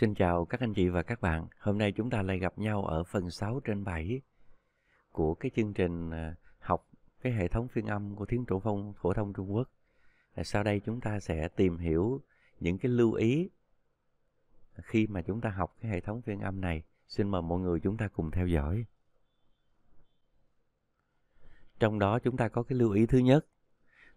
Xin chào các anh chị và các bạn. Hôm nay chúng ta lại gặp nhau ở phần 6 trên 7 của cái chương trình à, học cái hệ thống phiên âm của tiếng Trung phong phổ thông Trung Quốc. À, sau đây chúng ta sẽ tìm hiểu những cái lưu ý khi mà chúng ta học cái hệ thống phiên âm này. Xin mời mọi người chúng ta cùng theo dõi. Trong đó chúng ta có cái lưu ý thứ nhất.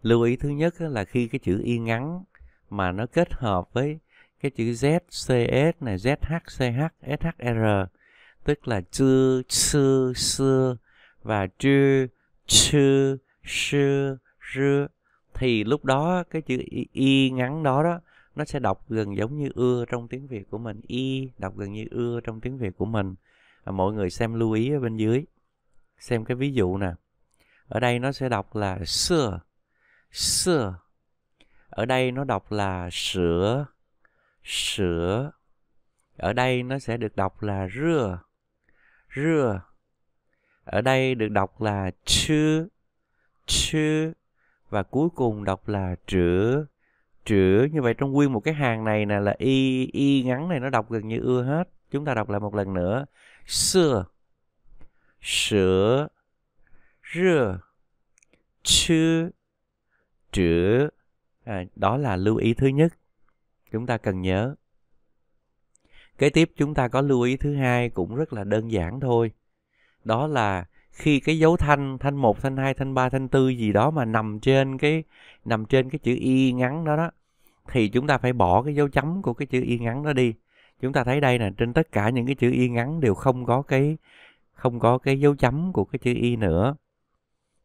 Lưu ý thứ nhất là khi cái chữ y ngắn mà nó kết hợp với cái chữ ZCS này ZHCH SHR tức là chư chư sư và chư chư sư rư thì lúc đó cái chữ y, y ngắn đó đó nó sẽ đọc gần giống như ưa trong tiếng Việt của mình y đọc gần như ưa trong tiếng Việt của mình à, mọi người xem lưu ý ở bên dưới xem cái ví dụ nè ở đây nó sẽ đọc là sữa sữa ở đây nó đọc là sữa sữa. Ở đây nó sẽ được đọc là rưa, rưa. Ở đây được đọc là chư, chư. Và cuối cùng đọc là trữ trữ Như vậy trong nguyên một cái hàng này nè là y, y ngắn này nó đọc gần như ưa hết. Chúng ta đọc lại một lần nữa. Sữa, sữa, rưa, chư, trữ À, đó là lưu ý thứ nhất chúng ta cần nhớ kế tiếp chúng ta có lưu ý thứ hai cũng rất là đơn giản thôi đó là khi cái dấu thanh thanh một thanh hai thanh ba thanh tư gì đó mà nằm trên cái nằm trên cái chữ y ngắn đó đó thì chúng ta phải bỏ cái dấu chấm của cái chữ y ngắn đó đi chúng ta thấy đây nè trên tất cả những cái chữ y ngắn đều không có cái không có cái dấu chấm của cái chữ y nữa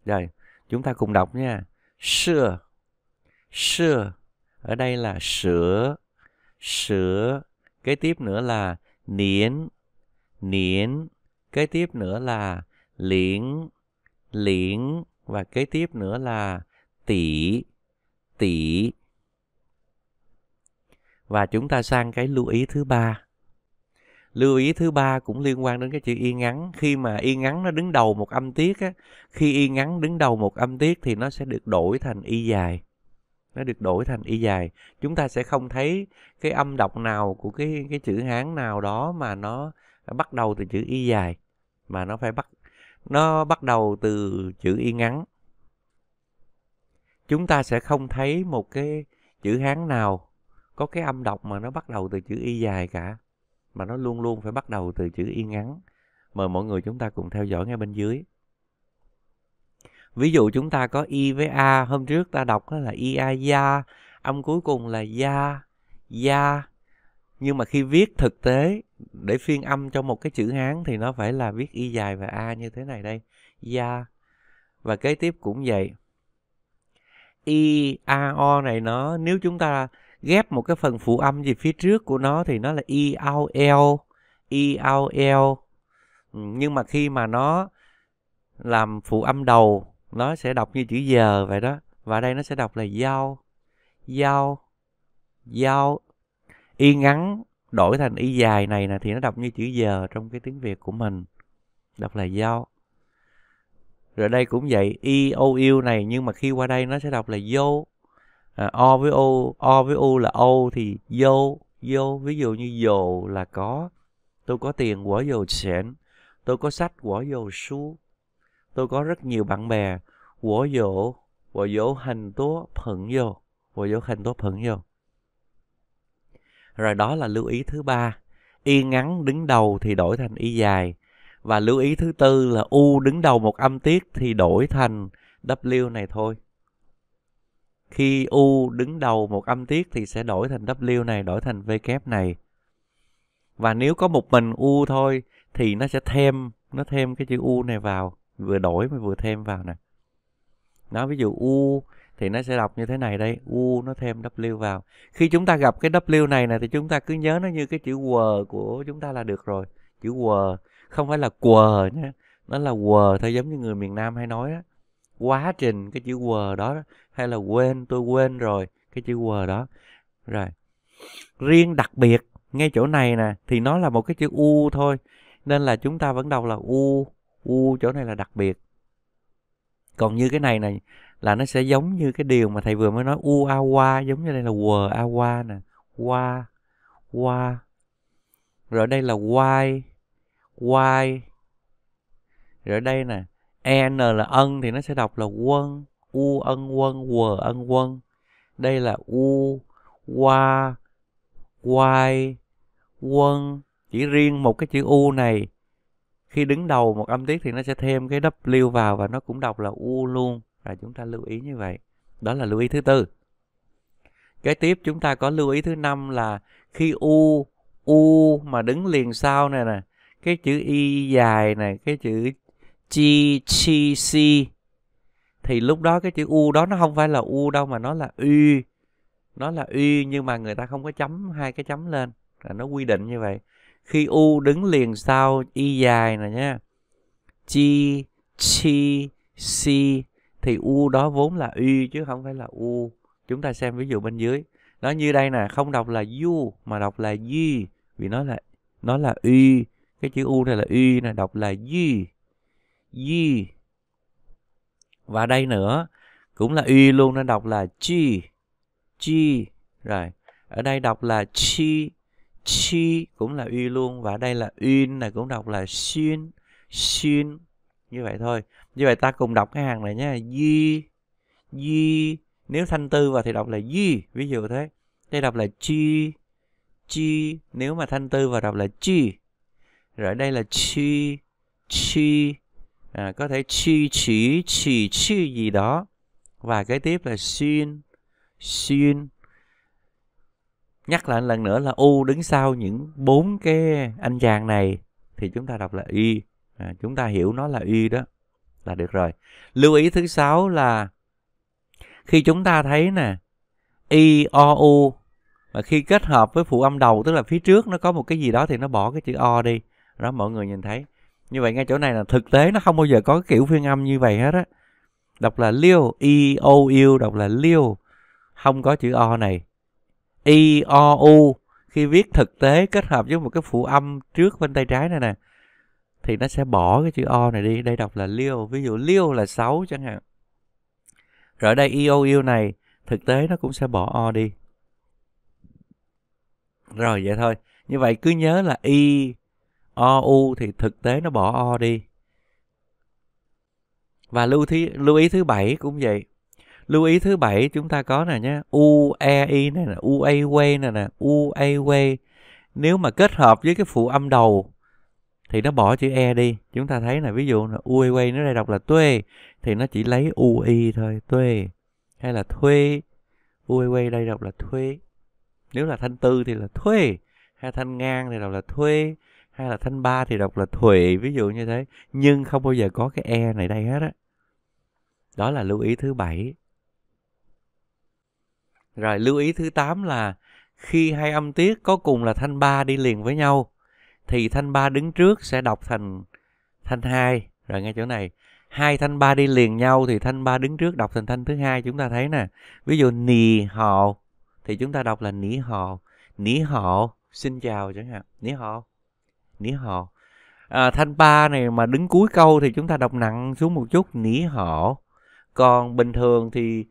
rồi chúng ta cùng đọc nha sure sure ở đây là sữa sữa kế tiếp nữa là niễn niễn kế tiếp nữa là liễn liễn và kế tiếp nữa là tỷ tỷ và chúng ta sang cái lưu ý thứ ba lưu ý thứ ba cũng liên quan đến cái chữ y ngắn khi mà y ngắn nó đứng đầu một âm tiết á khi y ngắn đứng đầu một âm tiết thì nó sẽ được đổi thành y dài nó được đổi thành y dài chúng ta sẽ không thấy cái âm đọc nào của cái cái chữ hán nào đó mà nó bắt đầu từ chữ y dài mà nó phải bắt nó bắt đầu từ chữ y ngắn chúng ta sẽ không thấy một cái chữ hán nào có cái âm đọc mà nó bắt đầu từ chữ y dài cả mà nó luôn luôn phải bắt đầu từ chữ y ngắn mời mọi người chúng ta cùng theo dõi ngay bên dưới ví dụ chúng ta có y với a hôm trước ta đọc là y a da âm cuối cùng là da da nhưng mà khi viết thực tế để phiên âm cho một cái chữ hán thì nó phải là viết y dài và a như thế này đây da và kế tiếp cũng vậy i a o này nó nếu chúng ta ghép một cái phần phụ âm gì phía trước của nó thì nó là i ao eo i ao eo ừ, nhưng mà khi mà nó làm phụ âm đầu nó sẽ đọc như chữ giờ vậy đó và đây nó sẽ đọc là dao dao dao y ngắn đổi thành y dài này nè thì nó đọc như chữ giờ trong cái tiếng việt của mình đọc là dao rồi đây cũng vậy y o u này nhưng mà khi qua đây nó sẽ đọc là vô à, o với u o với u là ô thì vô vô ví dụ như dồ là có tôi có tiền quả dồ xẻn tôi có sách quả dồ su tôi có rất nhiều bạn bè của dỗ của dỗ hành tố phận vô của dỗ hành tố phận vô rồi đó là lưu ý thứ ba y ngắn đứng đầu thì đổi thành y dài và lưu ý thứ tư là u đứng đầu một âm tiết thì đổi thành w này thôi khi u đứng đầu một âm tiết thì sẽ đổi thành w này đổi thành v kép này và nếu có một mình u thôi thì nó sẽ thêm nó thêm cái chữ u này vào vừa đổi mà vừa thêm vào nè nó ví dụ u thì nó sẽ đọc như thế này đây u nó thêm w vào khi chúng ta gặp cái w này nè thì chúng ta cứ nhớ nó như cái chữ w của chúng ta là được rồi chữ w không phải là quờ nhé nó là quờ thôi giống như người miền nam hay nói đó quá trình cái chữ quờ đó hay là quên tôi quên rồi cái chữ quờ đó rồi riêng đặc biệt ngay chỗ này nè thì nó là một cái chữ u thôi nên là chúng ta vẫn đọc là u u chỗ này là đặc biệt còn như cái này này là nó sẽ giống như cái điều mà thầy vừa mới nói u a qua giống như đây là w a qua nè wa wa rồi đây là y y rồi đây nè n là ân thì nó sẽ đọc là quân u ân quân w ân quân đây là u wa y quân chỉ riêng một cái chữ u này khi đứng đầu một âm tiết thì nó sẽ thêm cái W vào và nó cũng đọc là U luôn và chúng ta lưu ý như vậy đó là lưu ý thứ tư kế tiếp chúng ta có lưu ý thứ năm là khi U U mà đứng liền sau này nè cái chữ Y dài này cái chữ G, Chi, C thì lúc đó cái chữ U đó nó không phải là U đâu mà nó là Y nó là Y nhưng mà người ta không có chấm hai cái chấm lên là nó quy định như vậy khi u đứng liền sau y dài nè nhé chi chi si thì u đó vốn là y chứ không phải là u chúng ta xem ví dụ bên dưới nó như đây nè không đọc là u mà đọc là y vì nó là nó là y cái chữ u này là y nè đọc là y y và đây nữa cũng là y luôn nên đọc là chi chi rồi ở đây đọc là chi chi cũng là uy luôn và đây là uyên này cũng đọc là xuyên xuyên như vậy thôi như vậy ta cùng đọc cái hàng này nhé di di nếu thanh tư vào thì đọc là di ví dụ thế đây đọc là chi chi nếu mà thanh tư vào đọc là chi rồi đây là chi chi à, có thể chi chỉ chỉ chi gì đó và cái tiếp là xuyên xuyên nhắc lại lần nữa là u đứng sau những bốn cái anh chàng này thì chúng ta đọc là y à, chúng ta hiểu nó là y đó là được rồi lưu ý thứ sáu là khi chúng ta thấy nè y o u và khi kết hợp với phụ âm đầu tức là phía trước nó có một cái gì đó thì nó bỏ cái chữ o đi đó mọi người nhìn thấy như vậy ngay chỗ này là thực tế nó không bao giờ có cái kiểu phiên âm như vậy hết á đọc là liêu i o u đọc là liêu không có chữ o này i e o u khi viết thực tế kết hợp với một cái phụ âm trước bên tay trái này nè thì nó sẽ bỏ cái chữ o này đi đây đọc là liêu ví dụ liêu là xấu chẳng hạn rồi ở đây e o u này thực tế nó cũng sẽ bỏ o đi rồi vậy thôi như vậy cứ nhớ là i e o u thì thực tế nó bỏ o đi và lưu, thí, lưu ý thứ bảy cũng vậy lưu ý thứ bảy chúng ta có nè nhé u e i này nè w này nè u a w nếu mà kết hợp với cái phụ âm đầu thì nó bỏ chữ e đi chúng ta thấy là ví dụ là u a w nó đây đọc là tuê thì nó chỉ lấy u i thôi tuê hay là thuê u a w đây đọc là thuê nếu là thanh tư thì là thuê hay thanh ngang thì đọc là thuê hay là thanh ba thì đọc là thuệ ví dụ như thế nhưng không bao giờ có cái e này đây hết á đó. đó là lưu ý thứ bảy rồi lưu ý thứ 8 là khi hai âm tiết có cùng là thanh ba đi liền với nhau thì thanh ba đứng trước sẽ đọc thành thanh hai rồi nghe chỗ này hai thanh ba đi liền nhau thì thanh ba đứng trước đọc thành thanh thứ hai chúng ta thấy nè ví dụ nì họ thì chúng ta đọc là nỉ họ nỉ họ xin chào chẳng hạn nỉ họ nỉ họ à, thanh ba này mà đứng cuối câu thì chúng ta đọc nặng xuống một chút nỉ họ còn bình thường thì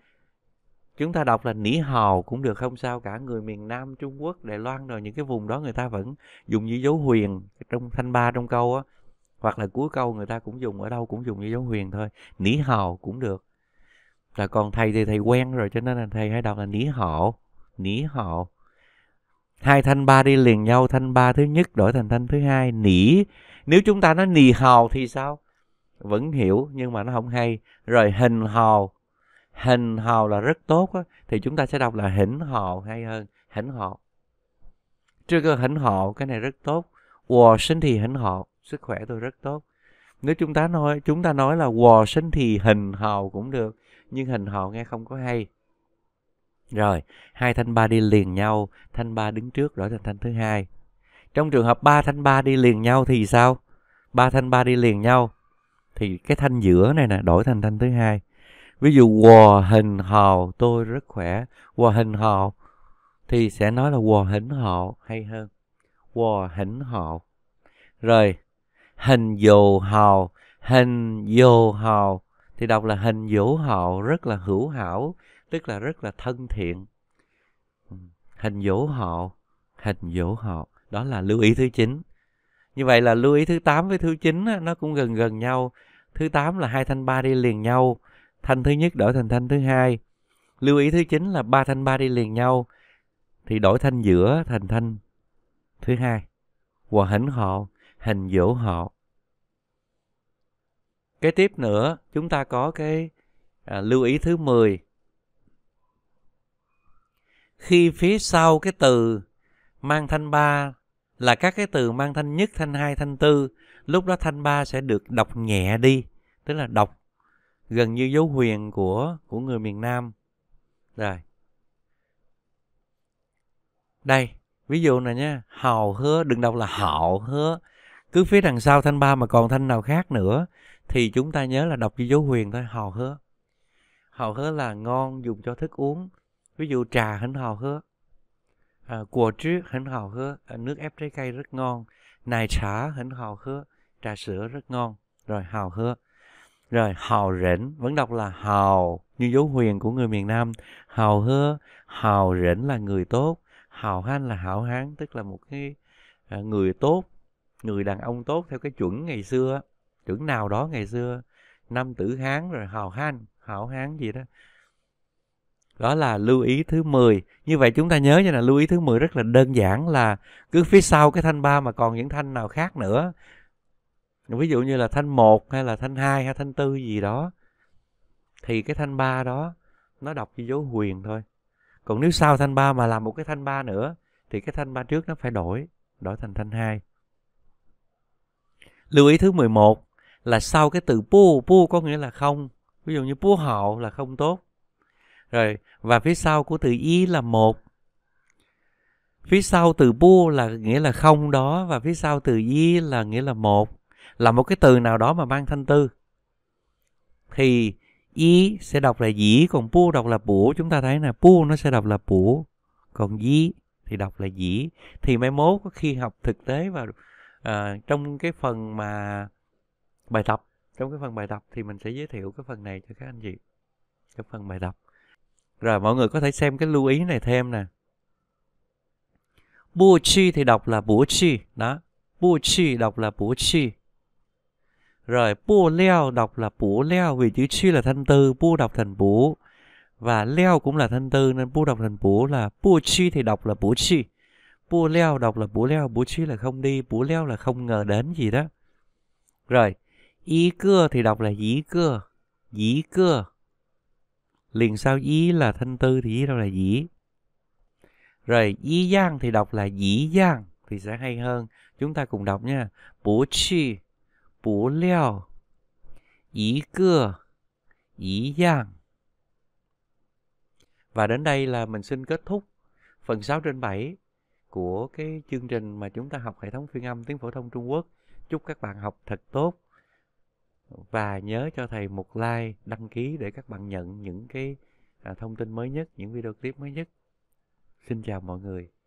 chúng ta đọc là nỉ hào cũng được không sao cả người miền Nam Trung Quốc Đài Loan rồi những cái vùng đó người ta vẫn dùng như dấu huyền trong thanh ba trong câu á hoặc là cuối câu người ta cũng dùng ở đâu cũng dùng như dấu huyền thôi nỉ hào cũng được là còn thầy thì thầy quen rồi cho nên là thầy hay đọc là nỉ hạo nỉ hạo hai thanh ba đi liền nhau thanh ba thứ nhất đổi thành thanh thứ hai nỉ nếu chúng ta nói nì hào thì sao vẫn hiểu nhưng mà nó không hay rồi hình hào hình hào là rất tốt á, thì chúng ta sẽ đọc là hỉnh hào hay hơn hỉnh hào trước cơ hỉnh hào cái này rất tốt hòa sinh thì hỉnh hào sức khỏe tôi rất tốt nếu chúng ta nói chúng ta nói là hòa sinh thì hình hào cũng được nhưng hình hào nghe không có hay rồi hai thanh ba đi liền nhau thanh ba đứng trước đổi thành thanh thứ hai trong trường hợp ba thanh ba đi liền nhau thì sao ba thanh ba đi liền nhau thì cái thanh giữa này nè đổi thành thanh thứ hai Ví dụ hòa hình hào tôi rất khỏe. Hòa hình hào thì sẽ nói là hòa hình hào hay hơn. Hòa hình hào Rồi, hình dụ hào. Hình dụ hào thì đọc là hình dụ hào rất là hữu hảo, tức là rất là thân thiện. Hình dụ hào hình dụ hào Đó là lưu ý thứ 9. Như vậy là lưu ý thứ 8 với thứ 9 nó cũng gần gần nhau. Thứ 8 là hai thanh ba đi liền nhau thanh thứ nhất đổi thành thanh thứ hai lưu ý thứ chín là ba thanh ba đi liền nhau thì đổi thanh giữa thành thanh thứ hai và hỉnh họ hình dỗ họ cái tiếp nữa chúng ta có cái à, lưu ý thứ 10 khi phía sau cái từ mang thanh ba là các cái từ mang thanh nhất thanh hai thanh tư lúc đó thanh ba sẽ được đọc nhẹ đi tức là đọc gần như dấu huyền của của người miền Nam. Rồi. Đây, ví dụ này nha, hào hứa đừng đọc là hạo hứa. Cứ phía đằng sau thanh ba mà còn thanh nào khác nữa thì chúng ta nhớ là đọc như dấu huyền thôi, hào hứa. Hào hứa là ngon dùng cho thức uống. Ví dụ trà hẳn hào hứa. À, quả chứ hẳn hào hứa, à, nước ép trái cây rất ngon. Nài trà hẳn hào hứa, trà sữa rất ngon. Rồi hào hứa rồi hào rỉnh vẫn đọc là hào như dấu huyền của người miền nam hào hơ hào rỉnh là người tốt hào hanh là hảo hán tức là một cái à, người tốt người đàn ông tốt theo cái chuẩn ngày xưa chuẩn nào đó ngày xưa năm tử hán rồi hào hanh hảo hán gì đó đó là lưu ý thứ 10 như vậy chúng ta nhớ như là lưu ý thứ 10 rất là đơn giản là cứ phía sau cái thanh ba mà còn những thanh nào khác nữa ví dụ như là thanh 1 hay là thanh 2 hay thanh 4 gì đó thì cái thanh 3 đó nó đọc với dấu huyền thôi còn nếu sau thanh 3 mà làm một cái thanh 3 nữa thì cái thanh 3 trước nó phải đổi đổi thành thanh 2 lưu ý thứ 11 là sau cái từ pu pu có nghĩa là không ví dụ như pu hậu là không tốt rồi và phía sau của từ y là một phía sau từ pu là nghĩa là không đó và phía sau từ y là nghĩa là một là một cái từ nào đó mà mang thanh tư thì y sẽ đọc là dĩ còn pu đọc là bủ chúng ta thấy là pu nó sẽ đọc là bủ còn dĩ thì đọc là dĩ thì mai mốt khi học thực tế và uh, à, trong cái phần mà bài tập trong cái phần bài tập thì mình sẽ giới thiệu cái phần này cho các anh chị cái phần bài tập rồi mọi người có thể xem cái lưu ý này thêm nè bu chi thì đọc là bú chi đó bu chi đọc là bú chi rồi bu leo đọc là bú leo vì chữ chi là thanh tư, bu đọc thành bù Và leo cũng là thanh tư nên bu đọc thành bù là bu chi thì đọc là bù chi. Bu leo đọc là bù leo, bù chi là không đi, bù leo là không ngờ đến gì đó. Rồi, ý cưa thì đọc là dĩ cưa, dĩ cưa. Liền sau ý là thanh tư thì ý đâu là dĩ. Rồi ý giang thì đọc là dĩ giang thì sẽ hay hơn. Chúng ta cùng đọc nha. bù chi 不料，ý cưa, ý dạng. Và đến đây là mình xin kết thúc phần 6 trên 7 của cái chương trình mà chúng ta học hệ thống phiên âm tiếng phổ thông Trung Quốc. Chúc các bạn học thật tốt và nhớ cho thầy một like, đăng ký để các bạn nhận những cái à, thông tin mới nhất, những video clip mới nhất. Xin chào mọi người.